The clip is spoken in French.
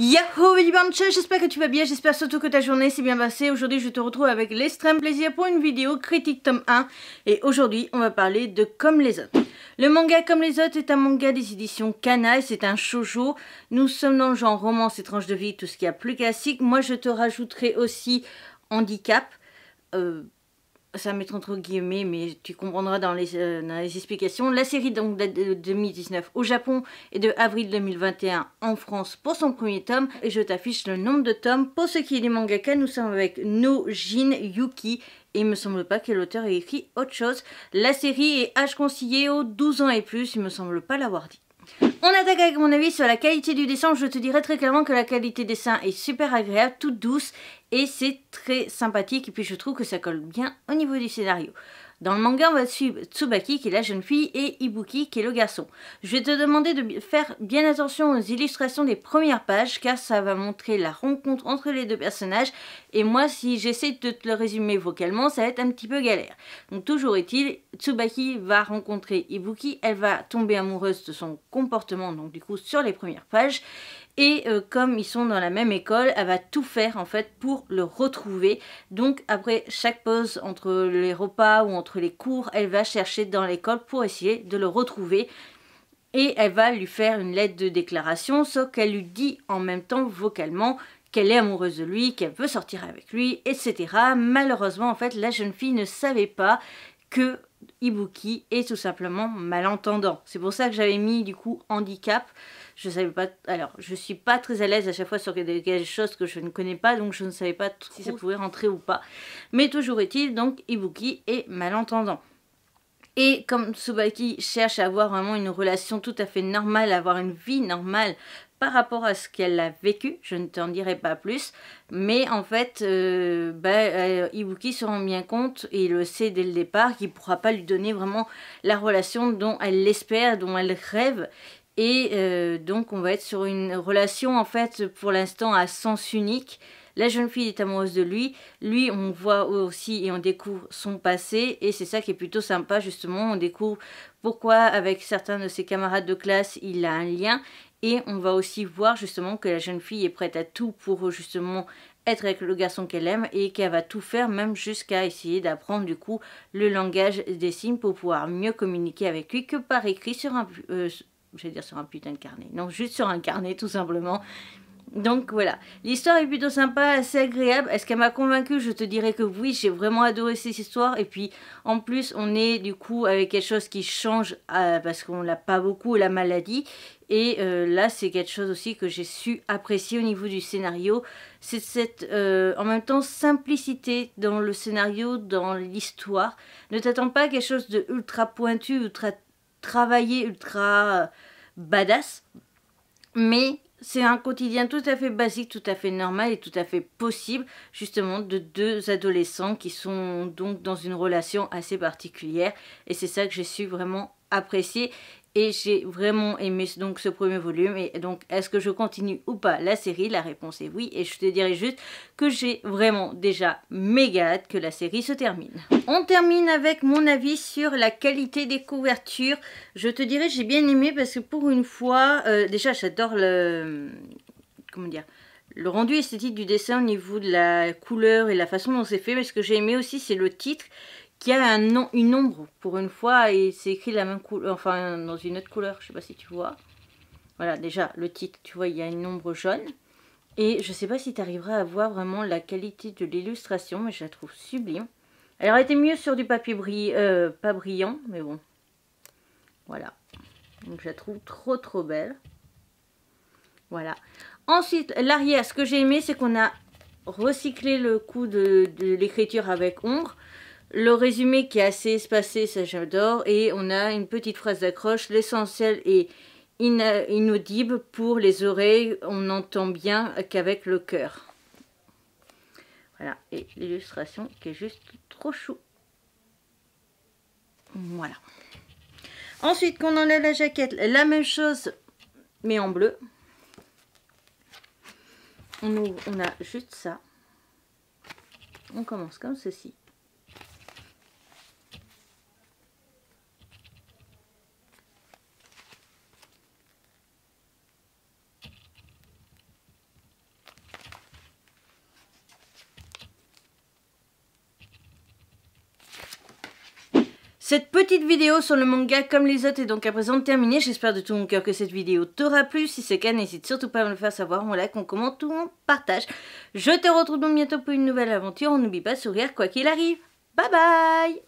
Yahoo Bancha, j'espère que tu vas bien, j'espère surtout que ta journée s'est bien passée. Aujourd'hui je te retrouve avec l'extrême plaisir pour une vidéo critique tome 1 et aujourd'hui on va parler de Comme les autres. Le manga Comme les autres est un manga des éditions Kana et c'est un shoujo. Nous sommes dans le genre romance étrange de vie, tout ce qui est plus classique. Moi je te rajouterai aussi handicap. Euh, ça mettre entre guillemets, mais tu comprendras dans les, euh, explications. La série donc date de 2019 au Japon et de avril 2021 en France pour son premier tome. Et je t'affiche le nombre de tomes. Pour ce qui est des mangaka, nous sommes avec Nojin Yuki. Et il me semble pas que l'auteur ait écrit autre chose. La série est âge conseillé aux 12 ans et plus, il me semble pas l'avoir dit. On attaque avec mon avis sur la qualité du dessin. Je te dirais très clairement que la qualité des dessin est super agréable, toute douce et c'est très sympathique. Et puis je trouve que ça colle bien au niveau du scénario. Dans le manga, on va suivre Tsubaki qui est la jeune fille et Ibuki qui est le garçon. Je vais te demander de faire bien attention aux illustrations des premières pages car ça va montrer la rencontre entre les deux personnages et moi si j'essaie de te le résumer vocalement ça va être un petit peu galère. Donc toujours est-il, Tsubaki va rencontrer Ibuki, elle va tomber amoureuse de son comportement donc du coup sur les premières pages et euh, comme ils sont dans la même école, elle va tout faire en fait pour le retrouver. Donc après chaque pause entre les repas ou entre les cours, elle va chercher dans l'école pour essayer de le retrouver et elle va lui faire une lettre de déclaration, sauf qu'elle lui dit en même temps vocalement qu'elle est amoureuse de lui, qu'elle veut sortir avec lui, etc. Malheureusement, en fait, la jeune fille ne savait pas que Ibuki est tout simplement malentendant. C'est pour ça que j'avais mis du coup handicap. Je savais pas. Alors, je suis pas très à l'aise à chaque fois sur quelque chose que je ne connais pas, donc je ne savais pas si ça pouvait rentrer ou pas. Mais toujours est-il, donc Ibuki est malentendant. Et comme Tsubaki cherche à avoir vraiment une relation tout à fait normale, à avoir une vie normale par rapport à ce qu'elle a vécu, je ne t'en dirai pas plus, mais en fait, euh, bah, euh, Ibuki se rend bien compte, et le sait dès le départ, qu'il ne pourra pas lui donner vraiment la relation dont elle l'espère, dont elle rêve, et euh, donc on va être sur une relation en fait pour l'instant à sens unique. La jeune fille est amoureuse de lui, lui on voit aussi et on découvre son passé et c'est ça qui est plutôt sympa justement, on découvre pourquoi avec certains de ses camarades de classe il a un lien et on va aussi voir justement que la jeune fille est prête à tout pour justement être avec le garçon qu'elle aime et qu'elle va tout faire même jusqu'à essayer d'apprendre du coup le langage des signes pour pouvoir mieux communiquer avec lui que par écrit sur un... Euh, dire sur un putain de carnet. Non, juste sur un carnet tout simplement. Donc voilà, l'histoire est plutôt sympa, assez agréable. Est-ce qu'elle m'a convaincue Je te dirais que oui, j'ai vraiment adoré cette histoire. Et puis en plus, on est du coup avec quelque chose qui change euh, parce qu'on l'a pas beaucoup, la maladie. Et euh, là, c'est quelque chose aussi que j'ai su apprécier au niveau du scénario. C'est cette, euh, en même temps, simplicité dans le scénario, dans l'histoire. Ne t'attends pas quelque chose de ultra pointu, ultra travaillé, ultra badass mais c'est un quotidien tout à fait basique, tout à fait normal et tout à fait possible, justement, de deux adolescents qui sont donc dans une relation assez particulière. Et c'est ça que j'ai su vraiment apprécier et j'ai vraiment aimé donc ce premier volume et donc est-ce que je continue ou pas la série La réponse est oui et je te dirais juste que j'ai vraiment déjà méga hâte que la série se termine. On termine avec mon avis sur la qualité des couvertures. Je te dirais j'ai bien aimé parce que pour une fois, euh, déjà j'adore le... comment dire le rendu esthétique du dessin au niveau de la couleur et la façon dont c'est fait, mais ce que j'ai aimé aussi c'est le titre qui a un une ombre pour une fois et c'est écrit la même couleur, enfin dans une autre couleur, je sais pas si tu vois. Voilà, déjà le titre, tu vois, il y a une ombre jaune. Et je sais pas si tu arriveras à voir vraiment la qualité de l'illustration, mais je la trouve sublime. Elle aurait été mieux sur du papier bri euh, pas brillant, mais bon. Voilà. Donc je la trouve trop trop belle. Voilà. Ensuite, l'arrière, ce que j'ai aimé, c'est qu'on a recyclé le coup de l'écriture avec ombre. Le résumé qui est assez espacé, ça j'adore. Et on a une petite phrase d'accroche. L'essentiel est inaudible pour les oreilles. On n'entend bien qu'avec le cœur. Voilà. Et l'illustration qui est juste trop chou. Voilà. Ensuite, qu'on enlève la jaquette, la même chose, mais en bleu. On, on a juste ça. On commence comme ceci. Cette petite vidéo sur le manga comme les autres est donc à présent terminée. J'espère de tout mon cœur que cette vidéo t'aura plu. Si c'est le cas, n'hésite surtout pas à me le faire savoir. On like, on commente ou on partage. Je te retrouve donc bientôt pour une nouvelle aventure. On n'oublie pas de sourire quoi qu'il arrive. Bye bye